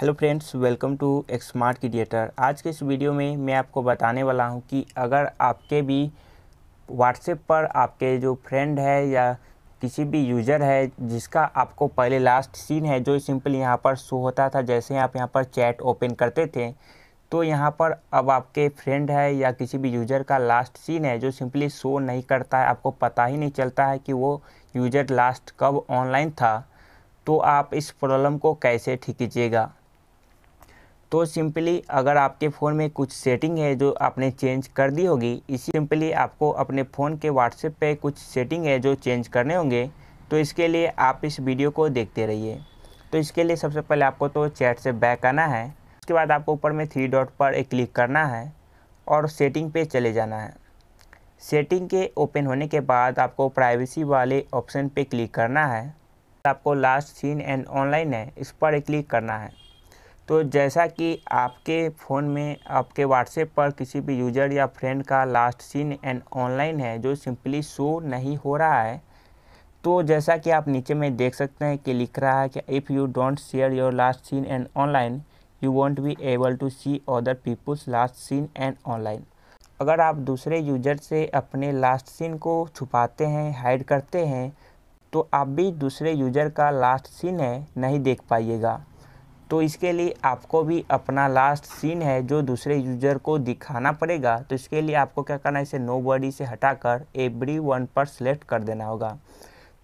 hello friends welcome to एक smart creator आज के इस वीडियो में मैं आपको बताने वाला हूं कि अगर आपके भी व्हाट्सएप पर आपके जो फ्रेंड है या किसी भी यूज़र है जिसका आपको पहले लास्ट सीन है जो सिंपल यहां पर शो होता था जैसे आप यहां पर चैट ओपन करते थे तो यहाँ पर अब आपके फ्रेंड है या किसी भी यूज़र का लास्ट सीन है जो सिंपली शो नहीं करता है आपको पता ही नहीं चलता है कि वो यूज़र लास्ट कब ऑनलाइन था तो आप इस प्रॉब्लम को कैसे ठीक कीजिएगा तो सिंपली अगर आपके फ़ोन में कुछ सेटिंग है जो आपने चेंज कर दी होगी इसी सिंपली आपको अपने फ़ोन के व्हाट्सएप पे कुछ सेटिंग है जो चेंज करने होंगे तो इसके लिए आप इस वीडियो को देखते रहिए तो इसके लिए सबसे पहले आपको तो चैट से बैक आना है उसके बाद आपको ऊपर में थ्री डॉट पर एक क्लिक करना है और सेटिंग पे चले जाना है सेटिंग के ओपन होने के बाद आपको प्राइवेसी वाले ऑप्शन पर क्लिक करना है आपको लास्ट सीन एंड ऑनलाइन है इस पर क्लिक करना है तो जैसा कि आपके फ़ोन में आपके व्हाट्सएप पर किसी भी यूज़र या फ्रेंड का लास्ट सीन एंड ऑनलाइन है जो सिंपली शो नहीं हो रहा है तो जैसा कि आप नीचे में देख सकते हैं कि लिख रहा है कि if you don't share your last seen and online you won't be able to see other people's last seen and online अगर आप दूसरे यूजर से अपने लास्ट सीन को छुपाते हैं हाइड करते हैं तो आप भी दूसरे यूजर का लास्ट सीन है नहीं देख पाइएगा तो इसके लिए आपको भी अपना लास्ट सीन है जो दूसरे यूजर को दिखाना पड़ेगा तो इसके लिए आपको क्या करना है इसे नो बॉडी से हटाकर एवरी वन पर सेलेक्ट कर देना होगा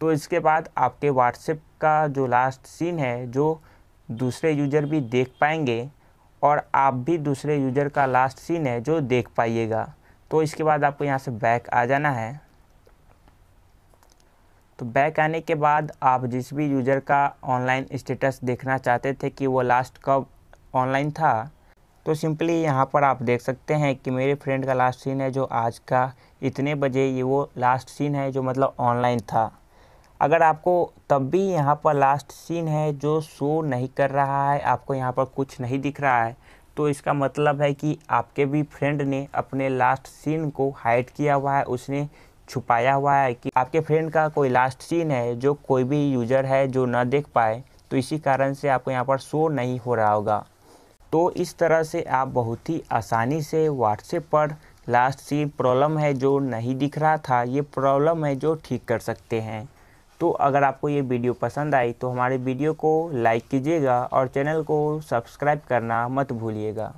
तो इसके बाद आपके व्हाट्सएप का जो लास्ट सीन है जो दूसरे यूजर भी देख पाएंगे और आप भी दूसरे यूजर का लास्ट सीन है जो देख पाइएगा तो इसके बाद आपको यहाँ से बैक आ जाना है तो बैक आने के बाद आप जिस भी यूज़र का ऑनलाइन स्टेटस देखना चाहते थे कि वो लास्ट कब ऑनलाइन था तो सिंपली यहाँ पर आप देख सकते हैं कि मेरे फ्रेंड का लास्ट सीन है जो आज का इतने बजे ये वो लास्ट सीन है जो मतलब ऑनलाइन था अगर आपको तब भी यहाँ पर लास्ट सीन है जो शो नहीं कर रहा है आपको यहाँ पर कुछ नहीं दिख रहा है तो इसका मतलब है कि आपके भी फ्रेंड ने अपने लास्ट सीन को हाइड किया हुआ है उसने छुपाया हुआ है कि आपके फ्रेंड का कोई लास्ट सीन है जो कोई भी यूज़र है जो ना देख पाए तो इसी कारण से आपको यहाँ पर शो नहीं हो रहा होगा तो इस तरह से आप बहुत ही आसानी से व्हाट्सएप पर लास्ट सीन प्रॉब्लम है जो नहीं दिख रहा था ये प्रॉब्लम है जो ठीक कर सकते हैं तो अगर आपको ये वीडियो पसंद आई तो हमारे वीडियो को लाइक कीजिएगा और चैनल को सब्सक्राइब करना मत भूलिएगा